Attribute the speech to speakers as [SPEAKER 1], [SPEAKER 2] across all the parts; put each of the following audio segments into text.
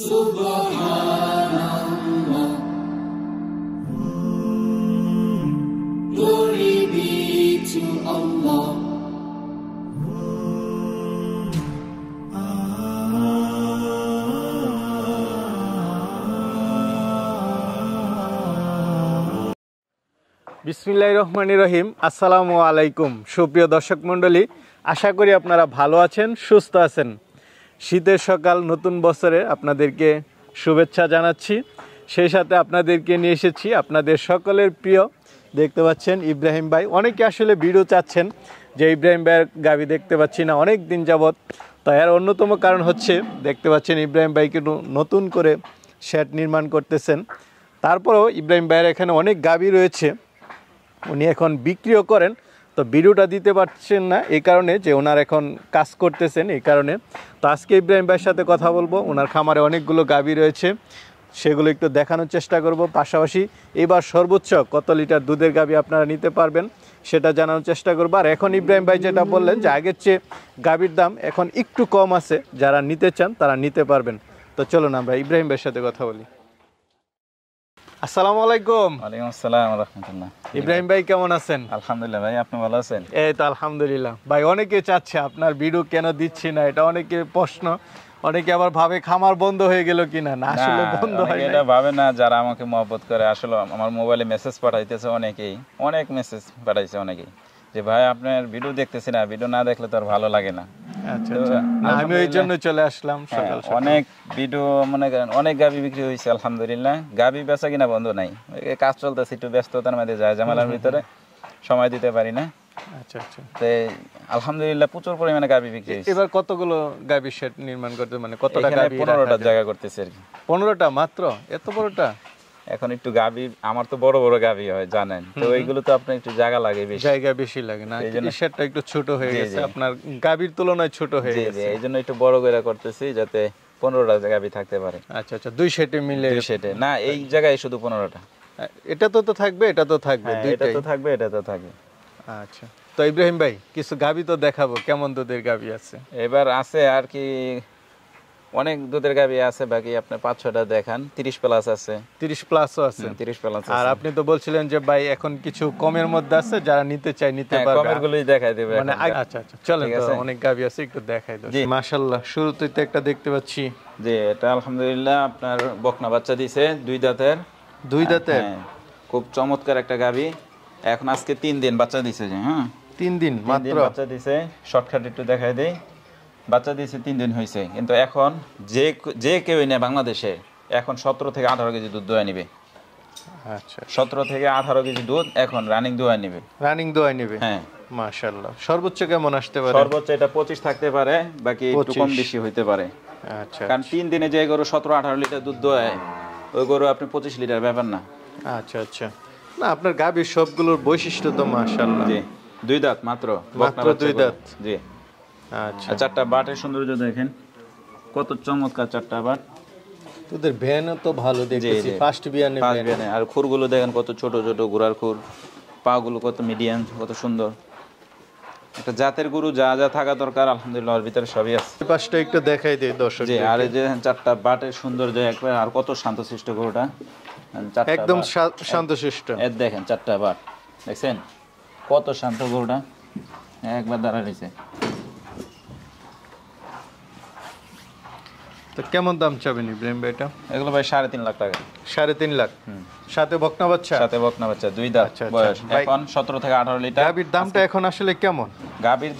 [SPEAKER 1] বিসমিল্লাহ রহমান রহিম আসসালামু আলাইকুম সুপ্রিয় দর্শক মন্ডলী আশা করি আপনারা ভালো আছেন সুস্থ আছেন শীতের সকাল নতুন বছরে আপনাদেরকে শুভেচ্ছা জানাচ্ছি সেই সাথে আপনাদেরকে নিয়ে এসেছি আপনাদের সকলের প্রিয় দেখতে পাচ্ছেন ইব্রাহিম ভাই অনেকে আসলে বিড়ো চাচ্ছেন যে ইব্রাহিম ভাইয়ের গাবি দেখতে পাচ্ছি না অনেক দিন যাবৎ তাই এর অন্যতম কারণ হচ্ছে দেখতে পাচ্ছেন ইব্রাহিম ভাই কিন্তু নতুন করে শ্যাট নির্মাণ করতেছেন তারপরেও ইব্রাহিম ভাইয়ের এখানে অনেক গাবি রয়েছে উনি এখন বিক্রিও করেন তো ভিডিওটা দিতে পারছেন না এই কারণে যে ওনার এখন কাজ করতেছেন এই কারণে তো আজকে ইব্রাহিম ভাইয়ের সাথে কথা বলবো ওনার খামারে অনেকগুলো গাভী রয়েছে সেগুলো একটু দেখানোর চেষ্টা করব পাশাপাশি এবার সর্বোচ্চ কত লিটার দুধের গাভী আপনারা নিতে পারবেন সেটা জানানোর চেষ্টা করবো আর এখন ইব্রাহিম ভাই যেটা বললেন যে আগের চেয়ে গাভীর দাম এখন একটু কম আছে যারা নিতে চান তারা নিতে পারবেন তো চলুন আমরা ইব্রাহিম ভাইয়ের সাথে কথা বলি আসসালামু আলাইকুম আসসালাম ইব্রাহিম ভাই কেমন আছেন আলহামদুলিল্লাহ ভাই আপনি ভালো আছেন এই তো আলহামদুলিল্লাহ ভাই চাচ্ছে আপনার কেন না এটা প্রশ্ন অনেকে আবার ভাবে খামার বন্ধ হয়ে গেল কিনা না আসলে বন্ধ
[SPEAKER 2] ভাবে না যারা আমাকে মহব্বত করে আসলে আমার মোবাইলে মেসেজ পাঠাইতেছে অনেকেই অনেক মেসেজ পাঠাইছে অনেকেই যে ভাই আপনার ভিডিও দেখতেছি না ভিডিও না দেখলে তো আর ভালো লাগে না
[SPEAKER 1] আচ্ছা, আচ্ছা। আমি ওই জন্য চলে আসলাম হ্যাঁ, অনেক
[SPEAKER 2] ভিডিও মনে করেন অনেক গাবি বিক্রি হয়েছে আলহামদুলিল্লাহ গাবি বেচা কিনা বন্ধ নাই কাজ চলতেছে একটু ব্যস্ততার মধ্যে যায় জামালার ভিতরে সময় দিতে পারি না আচ্ছা আচ্ছা আলহামদুলিল্লাহ প্রচুর পরিমাণে গাবি বিক্রি এবার
[SPEAKER 1] কতগুলো গাবি সেট নির্মাণ করতে মানে কতটা গাবি জায়গা করতেছে
[SPEAKER 2] আর কি 15টা মাত্র এত বড়টা এখন একটু গাভী আমার তো বড় বড় গাভী হয় জানেন তো ওইগুলো তো আপনার একটু জায়গা লাগে বেশি জায়গা বেশি লাগে না এই জন্য
[SPEAKER 1] সেটা একটু ছোট হয়ে গেছে
[SPEAKER 2] আপনার গাভীর তুলনায় ছোট হয়ে গেছে এই জন্য একটু বড় করে করতেছি যাতে পনেরোটা গাভী থাকতে পারে
[SPEAKER 1] আচ্ছা আচ্ছা দুই সেটে মিলে দুই সেটে না এই জায়গায় শুধু পনেরোটা হ্যাঁ, এটা তো তো থাকবে এটা তো থাকবে হ্যাঁ, এটা তো থাকবে এটা তো থাকবে আচ্ছা তো ইব্রাহিম ভাই কিছু গাভী তো দেখাবো কেমন দুধের গাভী আছে
[SPEAKER 2] এবার আছে আর কি অনেক দুধের গাবি আছে বাকি আপনি পাঁচ ছটা দেখান তিরিশ প্লাস আছে
[SPEAKER 1] তিরিশ প্লাসও আছে
[SPEAKER 2] তিরিশ প্লাস আর
[SPEAKER 1] আপনি তো বলছিলেন যে ভাই এখন কিছু কমের মধ্যে আছে যারা নিতে চাই নিতে হ্যাঁ, পারবে কমের গুলোই দেখাই দেবে মানে আচ্ছা আচ্ছা চলেন অনেক গাবি আছে একটু দেখাই দাও জি মাশাআল্লাহ শুরুতেই তো একটা দেখতে পাচ্ছি যে এটা
[SPEAKER 2] আলহামদুলিল্লাহ আপনার বকনা বাচ্চা দিছে দুই দাঁতের দুই দাঁতের হ্যাঁ, খুব চমৎকার একটা গাবি এখন আজকে তিন দিন বাচ্চা দিছে যে হ্যাঁ তিন দিন মাত্র বাচ্চা দিছে শর্টকাট একটু দেখাই দেই বাচ্চা দিয়েছে তিন দিন হয়েছে কিন্তু এখন যে যে কেউই নেয় বাংলাদেশে এখন সতেরো থেকে আঠারো কেজি দুধ দোয়া নিবে আচ্ছা সতেরো থেকে আঠারো কেজি দুধ এখন রানিং দোয়া নিবে রানিং দোয়া নিবে হ্যাঁ মাশাল্লাহ সর্বোচ্চ কেমন আসতে পারে সর্বোচ্চ এটা পঁচিশ থাকতে পারে বাকি একটু কম বেশি হইতে পারে আচ্ছা কারণ তিন দিনে যে গরু সতেরো আঠারো লিটার দুধ দোয়ায় ওই গরু আপনি পঁচিশ লিটার ব্যাপার না আচ্ছা আচ্ছা
[SPEAKER 1] না আপনার গাভীর সবগুলোর বৈশিষ্ট্য তো মাশাল্লাহ জি দুই দাঁত মাত্র মাত্র দুই দাঁত জি
[SPEAKER 2] আচ্ছা চারটা বাটের সৌন্দর্য দেখেন কত চমৎকার চারটা বাট
[SPEAKER 1] তোদের ভ্যানও তো ভালো দেখেছি ফার্স্ট বিয়ানে বিয়ানে আর
[SPEAKER 2] খুরগুলো দেখেন কত ছোট ছোট ঘোড়ার খুর পা গুলো কত মিডিয়াম কত সুন্দর একটা জাতের গরু যা যা থাকা দরকার আলহামদুলিল্লাহ ওর ভিতরে সবই আছে
[SPEAKER 1] পাঁচটা একটু দেখাই দিই দর্শক জি আর এই যে
[SPEAKER 2] চারটা বাটের সৌন্দর্য একবার আর কত শান্ত শিষ্ট গরুটা একদম শান্তশিষ্ট এর দেখেন চারটা বাট দেখছেন কত শান্ত গরুটা একবার দাঁড়া নিছে
[SPEAKER 1] তো কেমন দাম এগুলো ভাই সাড়ে তিন লাখ টাকা সাড়ে তিন লাখ সাথে বকনা বাচ্চা সাথে বকনা বাচ্চা দুই
[SPEAKER 2] আচ্ছা, আচ্ছা। বয়স এখন সতেরো থেকে আঠারো লিটার দামটা এখন আসলে কেমন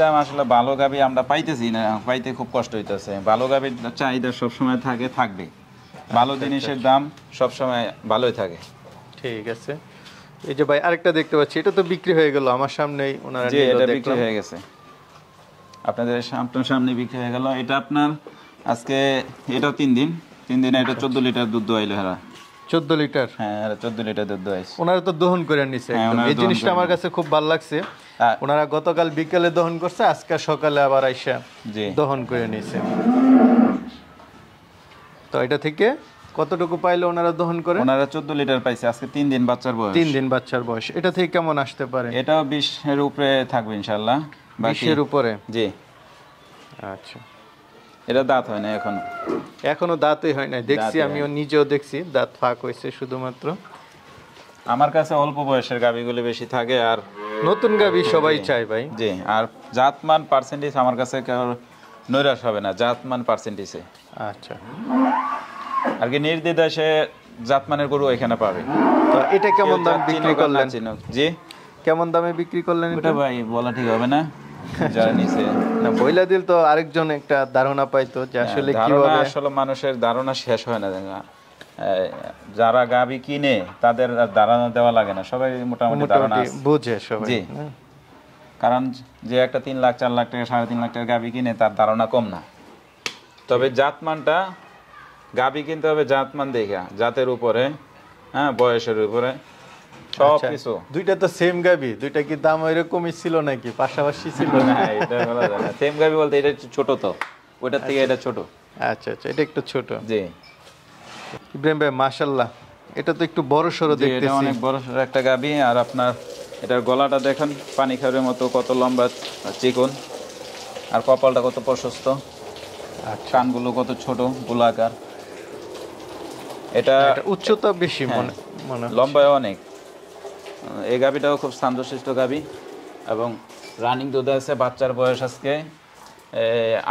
[SPEAKER 2] দাম আসলে ভালো গাবি আমরা পাইতেছি না পাইতে খুব কষ্ট হইতেছে ভালো গাবির চাহিদা সবসময় থাকে থাকবে ভালো আচ্ছা, জিনিসের দাম সবসময় ভালোই থাকে ঠিক আছে
[SPEAKER 1] এই যে ভাই আরেকটা দেখতে পাচ্ছি এটা তো বিক্রি হয়ে গেল আমার সামনেই ওনারা এটা বিক্রি হয়ে গেছে
[SPEAKER 2] আপনাদের সামনে বিক্রি হয়ে গেল এটা আপনার আজকে এটা তিন দিন তিন দিনে এটা আচ্ছা। চোদ্দ লিটার দুধ দোয়াইলো হেরা চোদ্দ লিটার হ্যাঁ চোদ্দ লিটার দুধ দোয়াইছে
[SPEAKER 1] ওনারা তো দহন করে নিছে হ্যাঁ, এই জিনিসটা আমার কাছে খুব ভালো লাগছে ওনারা গতকাল বিকেলে দহন করছে আজকে সকালে আবার আইসা জি দহন করে নিছে তো এটা থেকে কতটুকু পাইলো ওনারা দহন করে ওনারা 14 লিটার পাইছে আজকে তিন দিন বাচ্চার বয়স তিন দিন বাচ্চার বয়স এটা থেকে কেমন আসতে পারে এটাও 20 এর উপরে থাকবে ইনশাআল্লাহ 20 এর উপরে জি
[SPEAKER 2] আচ্ছা এটা দাঁত হয় না এখনো
[SPEAKER 1] এখনো দাঁতই হয় না দেখছি আমিও নিজেও দেখছি দাঁত ফাঁক হয়েছে শুধুমাত্র আমার কাছে অল্প বয়সের
[SPEAKER 2] গাভিগুলো বেশি থাকে আর নতুন গাভি সবাই চায় ভাই জি আর জাতমান পার্সেন্টেজ আমার কাছে নৈরাশ হবে না জাতমান পার্সেন্টেজে আচ্ছা আর কি নির্দ্বিধায় সে জাতমানের গরু এখানে পাবে তো এটা কেমন দাম বিক্রি করলেন জি কেমন দামে বিক্রি করলেন এটা ভাই বলা ঠিক হবে না
[SPEAKER 1] দিল তো আরেকজন একটা ধারণা পাইতো যে হ্যাঁ, আসলে আসলে
[SPEAKER 2] মানুষের ধারণা শেষ হয় না যারা গাবি কিনে তাদের ধারণা দেওয়া লাগে না সবাই মোটামুটি ধারণা বুঝে সবাই হ্যাঁ। কারণ যে একটা তিন লাখ চার লাখ টাকা সাড়ে তিন লাখ টাকা গাবি কিনে তার ধারণা কম না তবে জাতমানটা গাবি কিনতে হবে জাতমান দেখা জাতের উপরে হ্যাঁ বয়সের উপরে সব আচ্ছা।
[SPEAKER 1] দুইটা তো সেম গাবি দুইটা কি দাম এরকমই ছিল নাকি পাশাপাশি ছিল না এটা বলা
[SPEAKER 2] সেম গাবি বলতে এটা ছোট তো ওটা থেকে আচ্ছা। এটা ছোট
[SPEAKER 1] আচ্ছা আচ্ছা এটা একটু ছোট জি ইব্রাহিম ভাই মাশাআল্লাহ এটা তো একটু বড় সরো দেখতেছি এটা অনেক
[SPEAKER 2] বড় সরো একটা গাবি আর আপনার এটার গলাটা দেখেন পানি খাওয়ার মতো কত লম্বা চিকন আর কপালটা কত প্রশস্ত আর আচ্ছা। কানগুলো কত ছোট গোলাকার এটা উচ্চতা বেশি হ্যাঁ। মনে মনে লম্বায় অনেক এই গাভিটাও খুব শান্তশিষ্ট গাভি এবং রানিং দুধে আছে বাচ্চার বয়স আজকে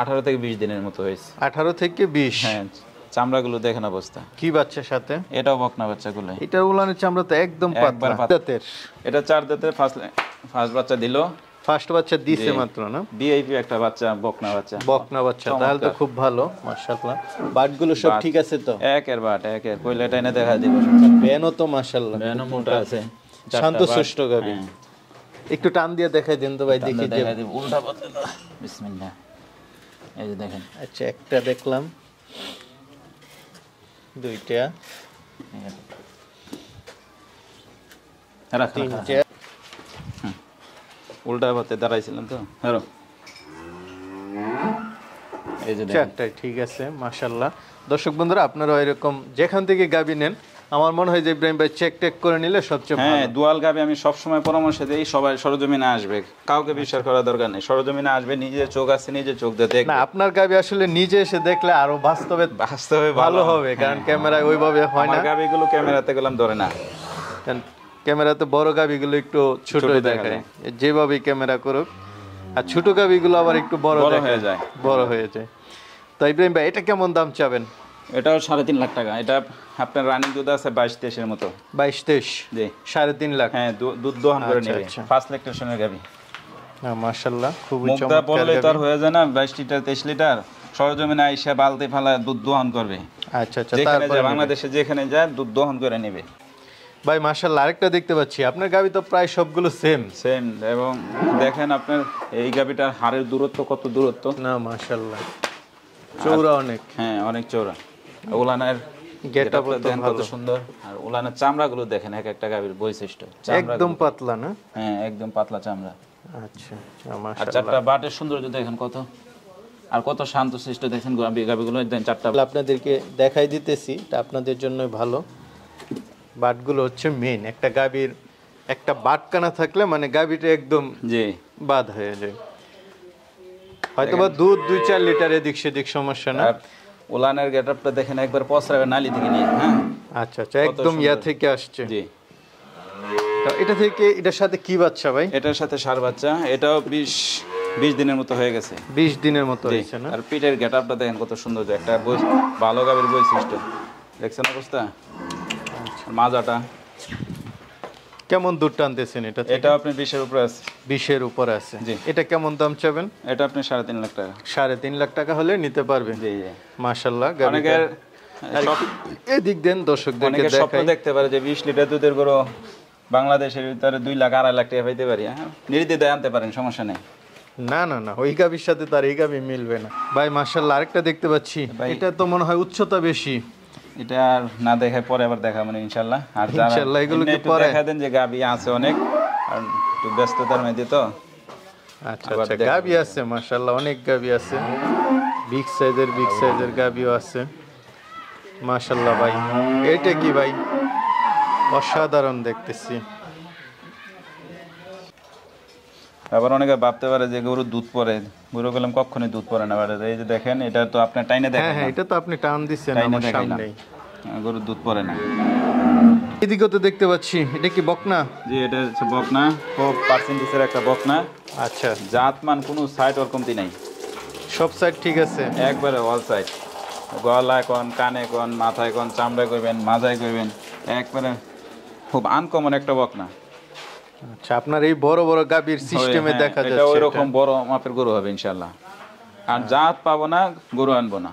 [SPEAKER 2] আঠারো থেকে বিশ দিনের মতো হয়েছে আঠারো থেকে বিশ হ্যাঁ চামড়াগুলো দেখেন অবস্থা কি বাচ্চার সাথে এটাও বকনা বাচ্চাগুলো এটা
[SPEAKER 1] উলানের চামড়া তো একদম দাঁতের
[SPEAKER 2] এটা চার দাঁতের ফার্স্ট ফার্স্ট বাচ্চা দিল ফার্স্ট বাচ্চা দিছে মাত্র না ভিআইপি একটা বাচ্চা বকনা বাচ্চা বকনা বাচ্চা তাহলে তো
[SPEAKER 1] খুব ভালো মাশাআল্লাহ বাটগুলো সব ঠিক আছে তো একের বাট একের কইলে এটা এনে দেখা দিব ভ্যানও তো মাশাআল্লাহ ভ্যানও মোটা আছে শান্ত সুষ্ঠ গাবি হ্যাঁ। একটু টান দিয়ে দেখাই তো ভাই দেখি যে উল্টা বিসমিল্লাহ এই যে দেখেন আচ্ছা একটা দেখলাম দুইটা
[SPEAKER 2] উল্টা দাঁড়াইছিলাম তো
[SPEAKER 1] এই যে ঠিক আছে মাশাল্লাহ দর্শক বন্ধুরা আপনারা এরকম যেখান থেকে গাবি নেন আমার মনে হয় যে ইব্রাহিম ভাই চেক টেক করে নিলে সবচেয়ে হ্যাঁ
[SPEAKER 2] দুয়াল গাবে আমি সবসময় পরামর্শ দিই সবাই সরজমিনে আসবে কাউকে বিশ্বাস করার দরকার নেই সরজমিনে আসবে নিজে চোখ আছে নিজে চোখ দিয়ে দেখবে না
[SPEAKER 1] আপনার গাবে আসলে নিজে এসে দেখলে আরো বাস্তবে বাস্তবে ভালো হবে কারণ হ্যাঁ। ক্যামেরায় ওইভাবে হয় না গাবিগুলো ক্যামেরাতে গেলাম ধরে না ক্যামেরাতে বড় গাবিগুলো একটু ছোট দেখায় যেভাবে ক্যামেরা করুক আর ছোট গাবিগুলো আবার একটু বড় হয়ে যায় বড় হয়ে যায় তো ইব্রাহিম ভাই এটা কেমন দাম চাবেন এটাও সাড়ে তিন
[SPEAKER 2] লাখ টাকা এটা আপনার রানিং দুধ আছে বাইশ তেইশের মতো বাইশ তেইশ জি সাড়ে তিন লাখ হ্যাঁ দুধ দোহন করে নেবে ফার্স্ট লেকটেশনের গাবি
[SPEAKER 1] মার্শাল্লাহ খুব বললে তো
[SPEAKER 2] হয়ে যায় না বাইশ লিটার তেইশ লিটার সরজমিনে আইসা বালতি ফেলা দুধ দোহন করবে
[SPEAKER 1] আচ্ছা আচ্ছা যেখানে বাংলাদেশে
[SPEAKER 2] যেখানে যায় দুধ দোহন করে নেবে ভাই মার্শাল্লাহ আরেকটা দেখতে পাচ্ছি আপনার গাবি তো প্রায় সবগুলো সেম সেম এবং দেখেন আপনার এই গাবিটার হাড়ের দূরত্ব কত
[SPEAKER 1] দূরত্ব না মার্শাল্লাহ চৌড়া আচ্ছা।
[SPEAKER 2] অনেক হ্যাঁ অনেক চৌড়া উলানের হ্যাঁ, আচ্ছা, আপনাদেরকে
[SPEAKER 1] দেখাই দিতেছি আপনাদের জন্য ভালো গুলো হচ্ছে মেন একটা গাভীর একটা বাটকানা থাকলে মানে গাভীটা একদম বাদ হয়ে যায় হয়তোবা দুধ দুই চার লিটার এদিক সেদিক সমস্যা না ওলানের গেট আপটা দেখেন একবার পসরাবে নালি থেকে নিয়ে হ্যাঁ আচ্ছা আচ্ছা একদম ইয়া থেকে আসছে জি এটা
[SPEAKER 2] থেকে এটার সাথে কি বাচ্চা ভাই এটার সাথে সার বাচ্চা এটাও বিশ বিশ দিনের মতো হয়ে গেছে বিশ দিনের মতো হয়েছে না আর পিঠের গেট আপটা দেখেন কত সুন্দর একটা ভালো গাবের বৈশিষ্ট্য দেখছেন অবস্থা আচ্ছা। মাজাটা কেমন দুধ
[SPEAKER 1] টানতেছেন এটা এটা আপনি বিশের উপরে আছে বিশের উপরে আছে জি এটা কেমন দাম চাবেন এটা আপনি সাড়ে তিন লাখ টাকা সাড়ে তিন লাখ টাকা হলে নিতে পারবেন জি জি মাশাল্লাহ অনেকের এদিক দেন
[SPEAKER 2] দেখতে পারে যে লিটার দুধের গরু বাংলাদেশের ভিতরে দুই লাখ আড়াই লাখ টাকা পাইতে পারি হ্যাঁ নির্দিদায় আনতে পারেন সমস্যা নেই
[SPEAKER 1] না না না ওই গাবির সাথে তার এই গাবি মিলবে না ভাই মার্শাল্লাহ আরেকটা দেখতে পাচ্ছি এটা তো মনে হয় উচ্চতা বেশি এটা আর না দেখায় পরে আবার দেখা মানে ইনশাল্লাহ আর ইনশাল্লাহ এগুলো কি পরে দেখা
[SPEAKER 2] দেন যে গাবি আছে অনেক আর একটু ব্যস্ততার মধ্যে তো আচ্ছা আচ্ছা গাবি
[SPEAKER 1] আছে মাশাআল্লাহ অনেক গাবি আছে বিগ সাইজের বিগ সাইজের গাবিও আছে মাশাআল্লাহ ভাই এটা কি ভাই অসাধারণ দেখতেছি
[SPEAKER 2] আবার অনেকে ভাবতে পারে যে গরুর দুধ পরে গুঁড়ো করলাম কখনো দুধ পরে না বাড়ে এই যে দেখেন এটা তো আপনার টাইনে হ্যাঁ, দেখেন হ্যাঁ এটা তো
[SPEAKER 1] আপনি টান দিচ্ছেন আমার সামনে
[SPEAKER 2] গরুর দুধ পরে না এদিকে তো দেখতে পাচ্ছি এটা কি বকনা জি এটা হচ্ছে বকনা খুব পার্সেন্টেজের একটা বকনা আচ্ছা মান কোনো সাইড ওর কমতি নাই সব সাইড ঠিক আছে একবারে অল সাইড গলায় কন কানে কন মাথায় কন চামড়ায় করবেন মাজায় করবেন একবারে খুব আনকমন একটা বকনা
[SPEAKER 1] আচ্ছা আপনার এই বড় বড় সিস্টেমে হ্যাঁ, দেখা যাচ্ছে এটা ওইরকম
[SPEAKER 2] বড় মাপের গরু হবে ইনশাআল্লাহ আর জাত পাবো না গরু আনবো
[SPEAKER 1] না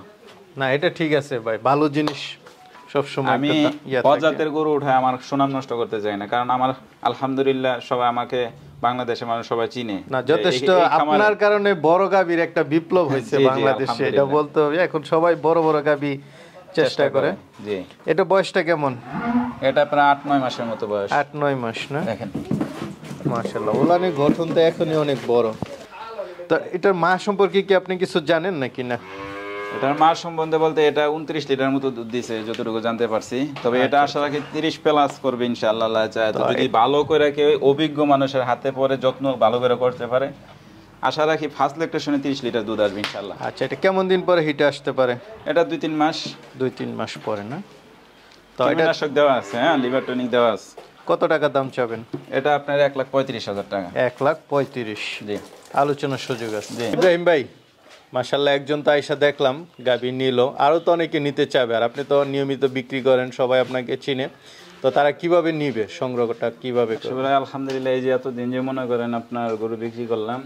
[SPEAKER 1] না এটা ঠিক আছে ভাই ভালো জিনিস সব সময় আমি অজাতের
[SPEAKER 2] গরু উঠায় আমার সুনাম নষ্ট করতে চাই না কারণ আমার আলহামদুলিল্লাহ সবাই আমাকে বাংলাদেশের মানুষ সবাই চিনে না যথেষ্ট আপনার
[SPEAKER 1] কারণে বড় গাভীর একটা বিপ্লব হয়েছে বাংলাদেশে এটা বলতে হবে এখন সবাই বড় বড় গাভী চেষ্টা করে জি এটা বয়সটা কেমন এটা প্রায় আট নয় মাসের মতো বয়স আট নয় মাস না দেখেন মাশাল্লাহ এখনই অনেক বড় তা এটার মা সম্পর্কে কি আপনি কিছু জানেন নাকি না এটার মা সম্বন্ধে বলতে এটা উনত্রিশ লিটার মতো দুধ দিছে
[SPEAKER 2] যতটুকু জানতে পারছি তবে এটা তিরিশ প্লাস করবে ইনশাআল্লাহ চায় তো যদি ভালো করে কেউ অভিজ্ঞ মানুষের হাতে পরে যত্ন ভালো করে করতে পারে আশা রাখি ফার্স্ট শুনে তিরিশ
[SPEAKER 1] লিটার দুধ আসবে ইনশাল্লাহ আচ্ছা এটা কেমন দিন পরে হিটে আসতে পারে এটা দুই তিন মাস দুই তিন মাস পরে না
[SPEAKER 2] তো এটা দেওয়া আছে হ্যাঁ লিভার টনিক দেওয়া আছে
[SPEAKER 1] কত টাকা দাম চাবেন এটা আপনার এক লাখ পঁয়ত্রিশ হাজার টাকা এক লাখ পঁয়ত্রিশ জি আলোচনার সুযোগ আছে ইব্রাহিম ভাই মাসাল্লাহ একজন তো আইসা দেখলাম গাভী নিল আরও তো অনেকে নিতে চাবে আর আপনি তো নিয়মিত বিক্রি করেন সবাই আপনাকে চিনে তো তারা কিভাবে নিবে সংগ্রহটা কীভাবে আলহামদুলিল্লাহ এই যে এতদিন যে মনে করেন আপনার গরু বিক্রি করলাম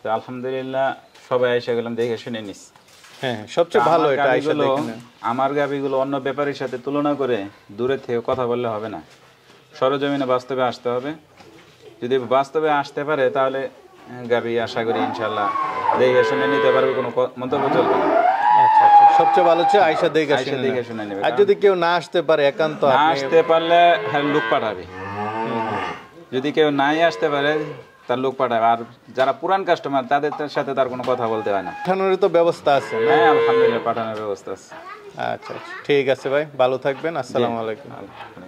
[SPEAKER 1] তো আলহামদুলিল্লাহ
[SPEAKER 2] সবাই আইসা গেলাম দেখে শুনে নিস হ্যাঁ,
[SPEAKER 1] হ্যাঁ সবচেয়ে ভালো এটা
[SPEAKER 2] আমার গাভীগুলো অন্য ব্যাপারীর সাথে তুলনা করে দূরে থেকে কথা বললে হবে না সরজমিনে বাস্তবে আসতে হবে যদি বাস্তবে আসতে পারে তাহলে গাড়ি আশা করি ইনশাল্লাহ
[SPEAKER 1] দেখে শুনে নিতে পারবে কোনো মন্তব্য চলবে না আচ্ছা, আচ্ছা। সবচেয়ে ভালো হচ্ছে আয়সা দেখে আয়সা দেখে শুনে নেবে আর যদি কেউ না আসতে পারে একান্ত আসতে
[SPEAKER 2] পারলে হ্যাঁ লোক পাঠাবে যদি কেউ নাই আসতে পারে তার লোক পাঠাবে আর যারা পুরান কাস্টমার তাদের সাথে তার
[SPEAKER 1] কোনো কথা বলতে হয় না পাঠানোর তো ব্যবস্থা আছে হ্যাঁ আলহামদুলিল্লাহ পাঠানোর ব্যবস্থা আছে আচ্ছা আচ্ছা ঠিক আছে ভাই ভালো থাকবেন আসসালামু আলাইকুম